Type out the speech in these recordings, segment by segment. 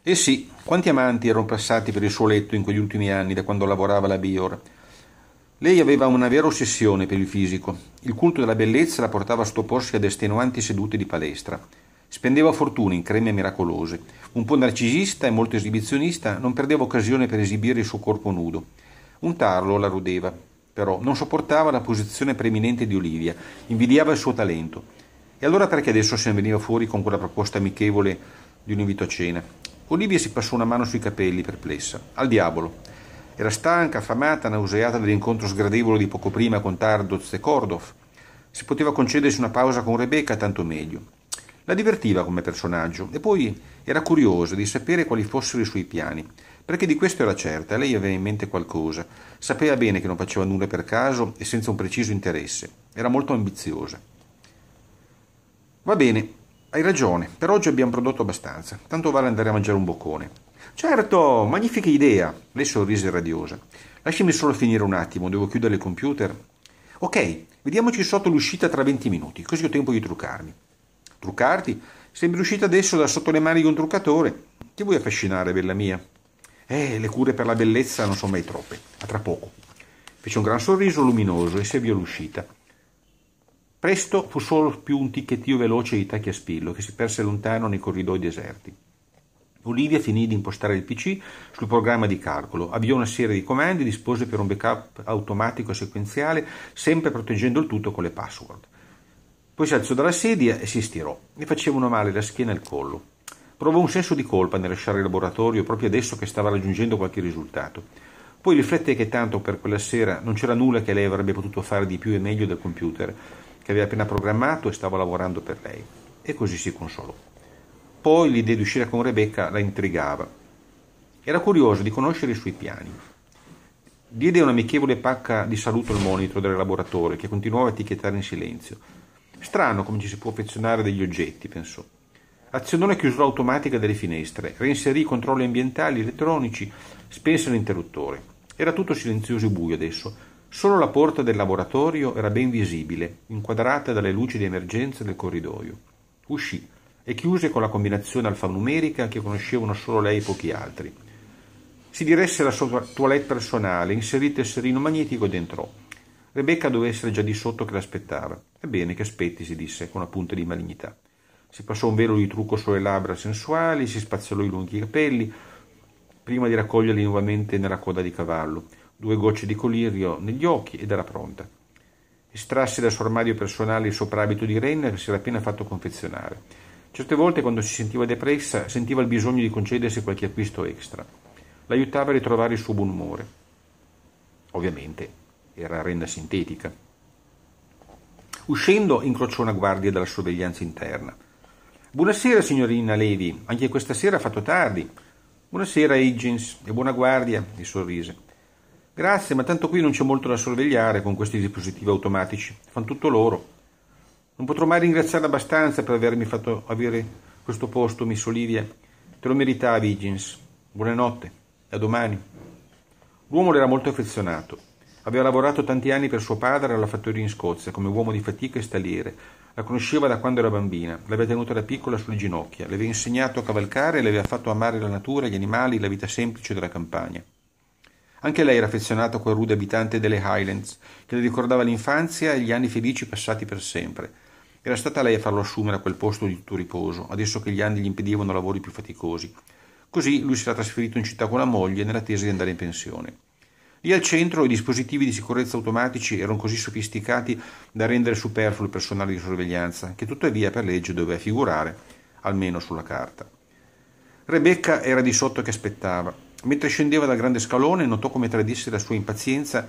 E eh sì, quanti amanti erano passati per il suo letto in quegli ultimi anni da quando lavorava alla Bior? Lei aveva una vera ossessione per il fisico. Il culto della bellezza la portava a stopporsi ad estenuanti sedute di palestra. Spendeva fortune in creme miracolose. Un po' narcisista e molto esibizionista, non perdeva occasione per esibire il suo corpo nudo. Un tarlo la rudeva, però non sopportava la posizione preeminente di Olivia, invidiava il suo talento. E allora perché adesso se ne veniva fuori con quella proposta amichevole di un invito a cena? Olivia si passò una mano sui capelli, perplessa. Al diavolo. Era stanca, affamata, nauseata dell'incontro sgradevole di poco prima con Tardoz e Kordov. Si poteva concedersi una pausa con Rebecca, tanto meglio. La divertiva come personaggio e poi era curiosa di sapere quali fossero i suoi piani, perché di questo era certa, lei aveva in mente qualcosa, sapeva bene che non faceva nulla per caso e senza un preciso interesse, era molto ambiziosa. Va bene, hai ragione, per oggi abbiamo prodotto abbastanza, tanto vale andare a mangiare un boccone. Certo, magnifica idea, lei sorrise radiosa. Lasciami solo finire un attimo, devo chiudere il computer. Ok, vediamoci sotto l'uscita tra 20 minuti, così ho tempo di truccarmi. Truccarti? Sembri uscita adesso da sotto le mani di un truccatore. Ti vuoi affascinare, bella mia? Eh, le cure per la bellezza non sono mai troppe. A tra poco. Fece un gran sorriso luminoso e si avviò l'uscita. Presto fu solo più un ticchettio veloce di tacchi spillo che si perse lontano nei corridoi deserti. Olivia finì di impostare il PC sul programma di calcolo, avviò una serie di comandi dispose per un backup automatico e sequenziale, sempre proteggendo il tutto con le password. Poi si alzò dalla sedia e si stirò. Le facevano male la schiena e il collo. Provò un senso di colpa nel lasciare il laboratorio proprio adesso che stava raggiungendo qualche risultato. Poi riflette che tanto per quella sera non c'era nulla che lei avrebbe potuto fare di più e meglio del computer che aveva appena programmato e stavo lavorando per lei. E così si consolò. Poi l'idea di uscire con Rebecca la intrigava. Era curioso di conoscere i suoi piani. Diede un'amichevole pacca di saluto al monitor del laboratorio, che continuava a etichettare in silenzio. Strano come ci si può affezionare degli oggetti, pensò. Azionò la chiusura automatica delle finestre, reinserì i controlli ambientali elettronici, spense l'interruttore. Era tutto silenzioso e buio adesso, Solo la porta del laboratorio era ben visibile, inquadrata dalle luci di emergenza del corridoio. Uscì e chiuse con la combinazione alfanumerica che conoscevano solo lei e pochi altri. Si diresse alla sua toilette personale, inserì il tesserino magnetico ed entrò. Rebecca doveva essere già di sotto che l'aspettava. Ebbene, che aspetti, si disse con una punta di malignità. Si passò un velo di trucco sulle labbra sensuali, si spazzolò i lunghi capelli, prima di raccoglierli nuovamente nella coda di cavallo due gocce di colirio negli occhi ed era pronta. Estrasse dal suo armadio personale il soprabito di Renner che si era appena fatto confezionare. Certe volte, quando si sentiva depressa, sentiva il bisogno di concedersi qualche acquisto extra. L'aiutava a ritrovare il suo buon umore. Ovviamente era renna sintetica. Uscendo, incrociò una guardia dalla sorveglianza interna. Buonasera, signorina Levi. Anche questa sera ha fatto tardi. Buonasera, Higgins, e buona guardia, gli sorrise. Grazie, ma tanto qui non c'è molto da sorvegliare con questi dispositivi automatici, fanno tutto loro. Non potrò mai ringraziarla abbastanza per avermi fatto avere questo posto, Miss Olivia. Te lo meritavi, Higgins. Buonanotte, a domani. L'uomo era molto affezionato. Aveva lavorato tanti anni per suo padre alla fattoria in Scozia come uomo di fatica e staliere. La conosceva da quando era bambina, l'aveva tenuta da piccola sulle ginocchia, le aveva insegnato a cavalcare e le aveva fatto amare la natura, gli animali, la vita semplice della campagna. Anche lei era affezionata a quel rude abitante delle Highlands, che le ricordava l'infanzia e gli anni felici passati per sempre. Era stata lei a farlo assumere a quel posto di tutto riposo, adesso che gli anni gli impedivano lavori più faticosi. Così lui si era trasferito in città con la moglie nell'attesa di andare in pensione. Lì al centro i dispositivi di sicurezza automatici erano così sofisticati da rendere superfluo il personale di sorveglianza, che tuttavia per legge doveva figurare, almeno sulla carta. Rebecca era di sotto che aspettava, Mentre scendeva dal grande scalone notò come tradisse la sua impazienza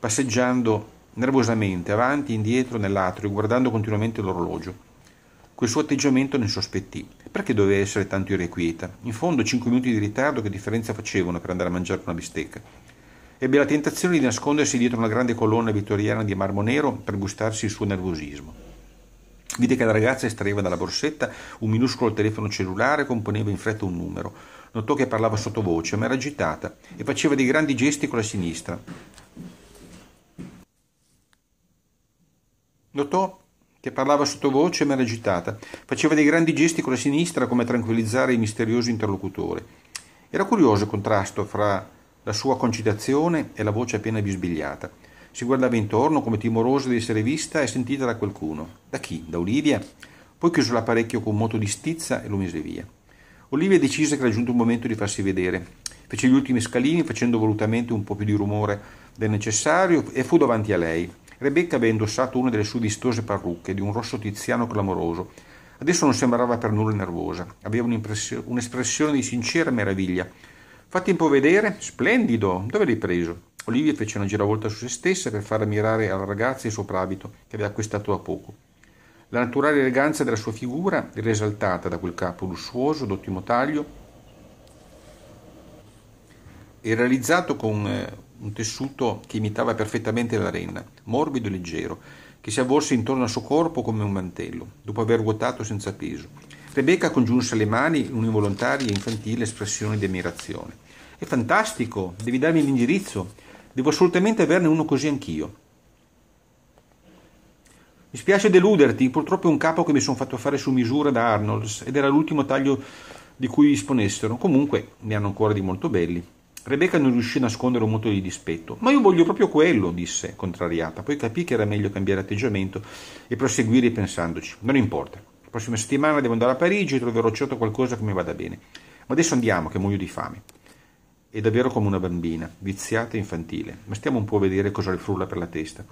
passeggiando nervosamente avanti e indietro nell'atrio guardando continuamente l'orologio. Quel suo atteggiamento ne sospettì. Perché doveva essere tanto irrequieta? In fondo cinque minuti di ritardo che differenza facevano per andare a mangiare una bistecca? Ebbe la tentazione di nascondersi dietro una grande colonna vittoriana di marmo nero per gustarsi il suo nervosismo. Vide che la ragazza estraeva dalla borsetta un minuscolo telefono cellulare e componeva in fretta un numero. Notò che parlava sottovoce, ma era agitata e faceva dei grandi gesti con la sinistra. Notò che parlava sottovoce, ma era agitata. Faceva dei grandi gesti con la sinistra come tranquillizzare il misterioso interlocutore. Era curioso il contrasto fra la sua concitazione e la voce appena bisbigliata. Si guardava intorno come timorosa di essere vista e sentita da qualcuno. Da chi? Da Olivia? Poi chiuse l'apparecchio con un moto di stizza e lo mise via. Olivia decise che era giunto il momento di farsi vedere. Fece gli ultimi scalini facendo volutamente un po' più di rumore del necessario e fu davanti a lei. Rebecca aveva indossato una delle sue vistose parrucche di un rosso tiziano clamoroso. Adesso non sembrava per nulla nervosa, aveva un'espressione di sincera meraviglia. Fatti un po' vedere? Splendido! Dove l'hai preso? Olivia fece una giravolta su se stessa per far ammirare alla ragazza il suo abito che aveva acquistato da poco. La naturale eleganza della sua figura era esaltata da quel capo lussuoso d'ottimo taglio e realizzato con eh, un tessuto che imitava perfettamente la renna, morbido e leggero, che si avvolse intorno al suo corpo come un mantello, dopo aver vuotato senza peso. Rebecca congiunse le mani in un'involontaria e infantile espressione di ammirazione. È fantastico, devi darmi l'indirizzo, devo assolutamente averne uno così anch'io. Mi spiace deluderti, purtroppo è un capo che mi sono fatto fare su misura da Arnolds ed era l'ultimo taglio di cui disponessero. Comunque ne hanno ancora di molto belli. Rebecca non riuscì a nascondere un moto di dispetto. Ma io voglio proprio quello, disse, contrariata. Poi capì che era meglio cambiare atteggiamento e proseguire pensandoci. Non importa. La prossima settimana devo andare a Parigi e troverò certo qualcosa che mi vada bene. Ma adesso andiamo, che muoio di fame. È davvero come una bambina, viziata e infantile. Ma stiamo un po' a vedere cosa le frulla per la testa.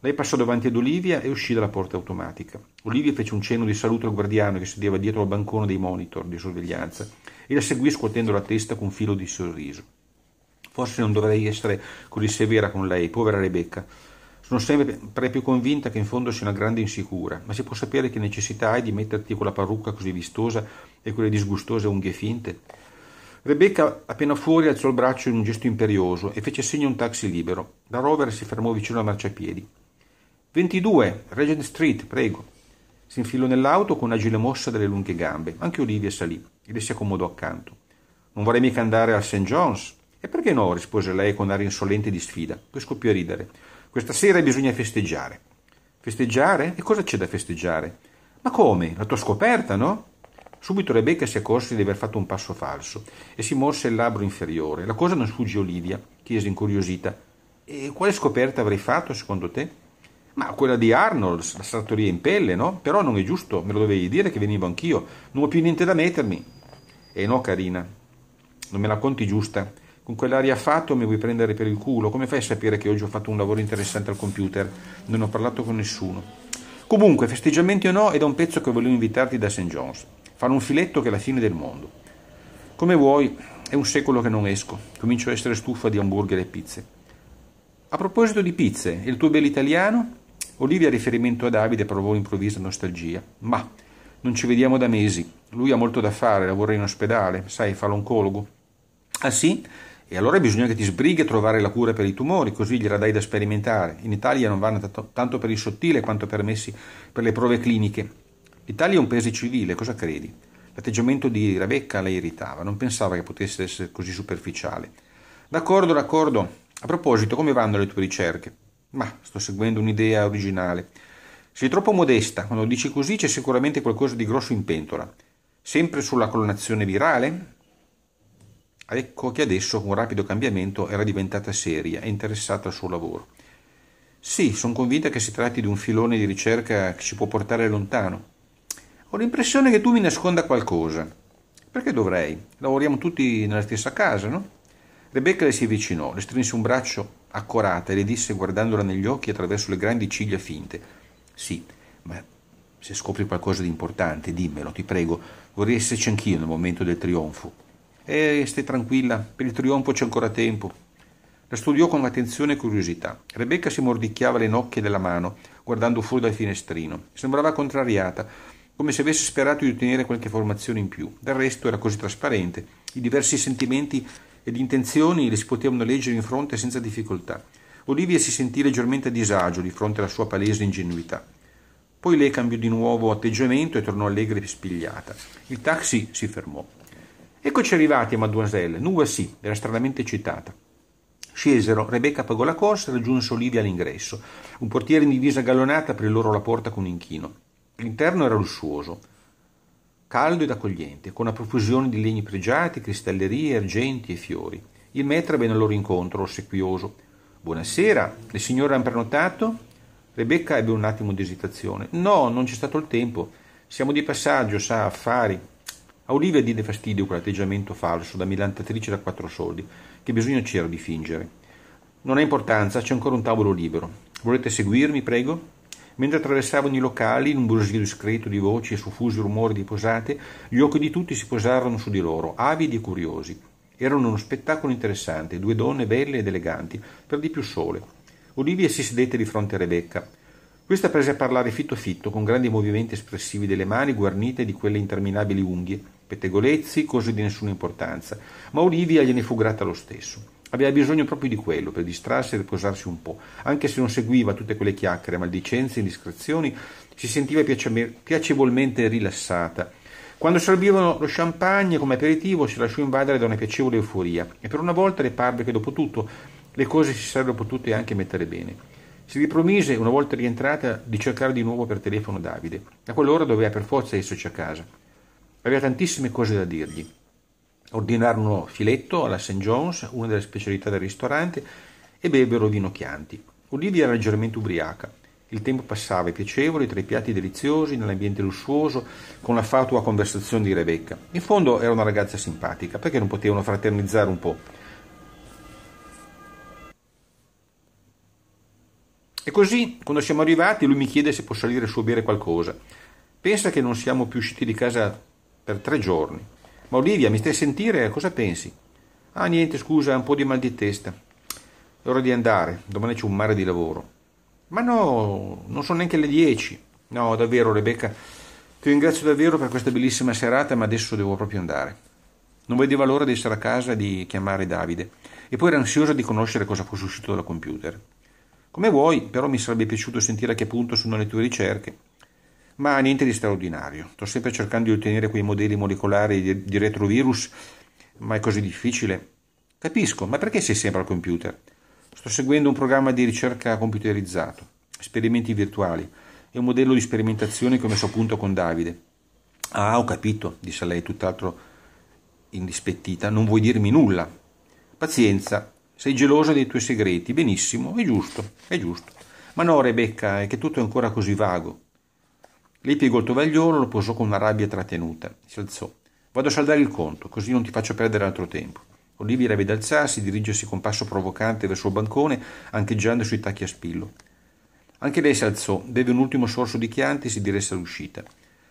Lei passò davanti ad Olivia e uscì dalla porta automatica. Olivia fece un cenno di saluto al guardiano che sedeva dietro al bancone dei monitor di sorveglianza e la seguì scuotendo la testa con un filo di sorriso. Forse non dovrei essere così severa con lei, povera Rebecca. Sono sempre più convinta che in fondo sia una grande insicura, ma si può sapere che necessità hai di metterti quella parrucca così vistosa e quelle disgustose unghie finte? Rebecca, appena fuori, alzò il braccio in un gesto imperioso e fece segno a un taxi libero. La rover si fermò vicino al marciapiedi. 22, Regent Street, prego. Si infilò nell'auto con agile mossa delle lunghe gambe. Anche Olivia salì e le si accomodò accanto. Non vorrei mica andare al St. John's. E perché no? rispose lei con aria insolente di sfida. Poi scoppiò a ridere. Questa sera bisogna festeggiare. Festeggiare? E cosa c'è da festeggiare? Ma come? La tua scoperta, no? Subito Rebecca si accorse di aver fatto un passo falso e si morse il labbro inferiore. La cosa non sfuggì a Olivia, chiese incuriosita. E quale scoperta avrei fatto, secondo te? Ma quella di Arnold, la sartoria in pelle, no? Però non è giusto, me lo dovevi dire che venivo anch'io. Non ho più niente da mettermi. E eh no, carina, non me la conti giusta. Con quell'aria fatto mi vuoi prendere per il culo. Come fai a sapere che oggi ho fatto un lavoro interessante al computer? Non ho parlato con nessuno. Comunque, festeggiamenti o no, è da un pezzo che volevo invitarti da St. John's. Fare un filetto che è la fine del mondo. Come vuoi, è un secolo che non esco. Comincio a essere stufa di hamburger e pizze. A proposito di pizze, il tuo bel italiano? Olivia, a riferimento a Davide, provò improvvisa nostalgia. Ma non ci vediamo da mesi. Lui ha molto da fare, lavora in ospedale, sai, fa l'oncologo. Ah sì? E allora bisogna che ti sbrighi a trovare la cura per i tumori, così gliela dai da sperimentare. In Italia non vanno t- tanto per il sottile quanto permessi per le prove cliniche. L'Italia è un paese civile, cosa credi? L'atteggiamento di Rebecca la irritava, non pensava che potesse essere così superficiale. D'accordo, d'accordo. A proposito, come vanno le tue ricerche? Ma sto seguendo un'idea originale. Sei troppo modesta, quando dici così c'è sicuramente qualcosa di grosso in pentola. Sempre sulla clonazione virale? Ecco che adesso, con un rapido cambiamento, era diventata seria e interessata al suo lavoro. Sì, sono convinta che si tratti di un filone di ricerca che ci può portare lontano. Ho l'impressione che tu mi nasconda qualcosa. Perché dovrei? Lavoriamo tutti nella stessa casa, no? Rebecca le si avvicinò, le strinse un braccio accorata e le disse guardandola negli occhi attraverso le grandi ciglia finte. Sì, ma se scopri qualcosa di importante, dimmelo, ti prego. Vorrei esserci anch'io nel momento del trionfo. Eh, stai tranquilla, per il trionfo c'è ancora tempo. La studiò con attenzione e curiosità. Rebecca si mordicchiava le nocche della mano, guardando fuori dal finestrino. Sembrava contrariata, come se avesse sperato di ottenere qualche formazione in più. Del resto era così trasparente. I diversi sentimenti ed intenzioni le si potevano leggere in fronte senza difficoltà. Olivia si sentì leggermente a disagio di fronte alla sua palese ingenuità. Poi lei cambiò di nuovo atteggiamento e tornò allegra e spigliata. Il taxi si fermò. Eccoci arrivati a Mademoiselle, Nuva sì, era stranamente eccitata. Scesero, Rebecca pagò la corsa e raggiunse Olivia all'ingresso. Un portiere in divisa gallonata aprì loro la porta con un inchino. L'interno era lussuoso caldo ed accogliente, con una profusione di legni pregiati, cristallerie, argenti e fiori. Il maestro venne al loro incontro, ossequioso. Buonasera, le signore hanno prenotato? Rebecca ebbe un attimo di esitazione. No, non c'è stato il tempo. Siamo di passaggio, sa, affari. A Olivia diede fastidio quell'atteggiamento falso da milantatrice da quattro soldi, che bisogno c'era di fingere. Non ha importanza, c'è ancora un tavolo libero. Volete seguirmi, prego? Mentre attraversavano i locali, in un brusio discreto di voci e suffusi rumori di posate, gli occhi di tutti si posarono su di loro, avidi e curiosi. Erano uno spettacolo interessante, due donne belle ed eleganti, per di più sole. Olivia si sedette di fronte a Rebecca. Questa prese a parlare fitto fitto, con grandi movimenti espressivi delle mani guarnite di quelle interminabili unghie, pettegolezzi, cose di nessuna importanza, ma Olivia gliene fu grata lo stesso. Aveva bisogno proprio di quello, per distrarsi e riposarsi un po'. Anche se non seguiva tutte quelle chiacchiere, maldicenze, indiscrezioni, si sentiva piacevolmente rilassata. Quando servivano lo champagne come aperitivo si lasciò invadere da una piacevole euforia e per una volta le parve che dopo tutto le cose si sarebbero potute anche mettere bene. Si ripromise, una volta rientrata, di cercare di nuovo per telefono Davide. A quell'ora doveva per forza esserci a casa. Aveva tantissime cose da dirgli. Ordinarono filetto alla St. John's, una delle specialità del ristorante, e bevvero vino Chianti. Olivia era leggermente ubriaca. Il tempo passava piacevole tra i piatti deliziosi, nell'ambiente lussuoso, con la fatua conversazione di Rebecca. In fondo era una ragazza simpatica, perché non potevano fraternizzare un po'? E così, quando siamo arrivati, lui mi chiede se può salire su a bere qualcosa. Pensa che non siamo più usciti di casa per tre giorni. Ma Olivia, mi stai a sentire? Cosa pensi? Ah, niente, scusa, un po' di mal di testa. È ora di andare, domani c'è un mare di lavoro. Ma no, non sono neanche le 10. No, davvero, Rebecca, ti ringrazio davvero per questa bellissima serata, ma adesso devo proprio andare. Non vedeva l'ora di essere a casa e di chiamare Davide, e poi era ansiosa di conoscere cosa fosse uscito dal computer. Come vuoi, però mi sarebbe piaciuto sentire a che punto sono le tue ricerche ma niente di straordinario. Sto sempre cercando di ottenere quei modelli molecolari di retrovirus, ma è così difficile. Capisco, ma perché sei sempre al computer? Sto seguendo un programma di ricerca computerizzato, esperimenti virtuali, e un modello di sperimentazione che ho messo a punto con Davide. Ah, ho capito, disse lei tutt'altro indispettita, non vuoi dirmi nulla. Pazienza, sei gelosa dei tuoi segreti, benissimo, è giusto, è giusto. Ma no, Rebecca, è che tutto è ancora così vago. Lei piegò il tovagliolo, lo posò con una rabbia trattenuta. Si alzò. Vado a saldare il conto, così non ti faccio perdere altro tempo. Olivia la vede alzarsi, dirigersi con passo provocante verso il bancone, ancheggiando sui tacchi a spillo. Anche lei si alzò, beve un ultimo sorso di chianti e si diresse all'uscita.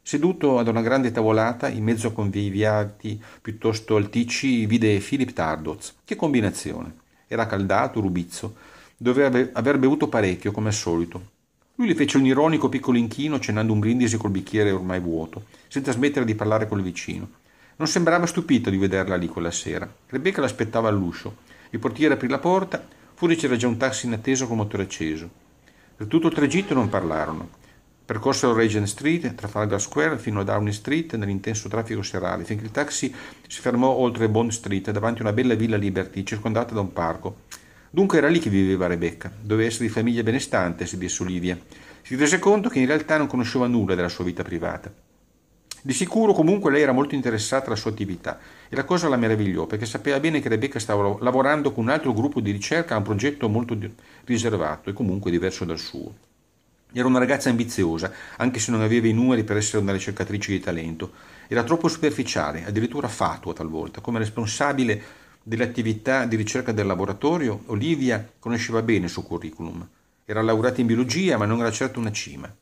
Seduto ad una grande tavolata, in mezzo a conviviati piuttosto alticci, vide Philip Tardoz. Che combinazione! Era caldato, rubizzo. Doveva aver bevuto parecchio, come al solito. Lui le fece un ironico piccolo inchino cenando un brindisi col bicchiere ormai vuoto, senza smettere di parlare col vicino. Non sembrava stupito di vederla lì quella sera. Rebecca l'aspettava all'uscio. Il portiere aprì la porta, fuori c'era già un taxi in attesa con motore acceso. Per tutto il tragitto non parlarono. Percorsero Regent Street, Trafalgar Square fino a Downing Street nell'intenso traffico serale, finché il taxi si fermò oltre Bond Street, davanti a una bella villa Liberty circondata da un parco. Dunque era lì che viveva Rebecca, doveva essere di famiglia benestante, si disse Olivia. Si rese conto che in realtà non conosceva nulla della sua vita privata. Di sicuro comunque lei era molto interessata alla sua attività e la cosa la meravigliò perché sapeva bene che Rebecca stava lavorando con un altro gruppo di ricerca a un progetto molto riservato e comunque diverso dal suo. Era una ragazza ambiziosa, anche se non aveva i numeri per essere una ricercatrice di talento. Era troppo superficiale, addirittura fatua talvolta, come responsabile delle attività di ricerca del laboratorio, Olivia conosceva bene il suo curriculum. Era laureata in biologia, ma non era certo una cima.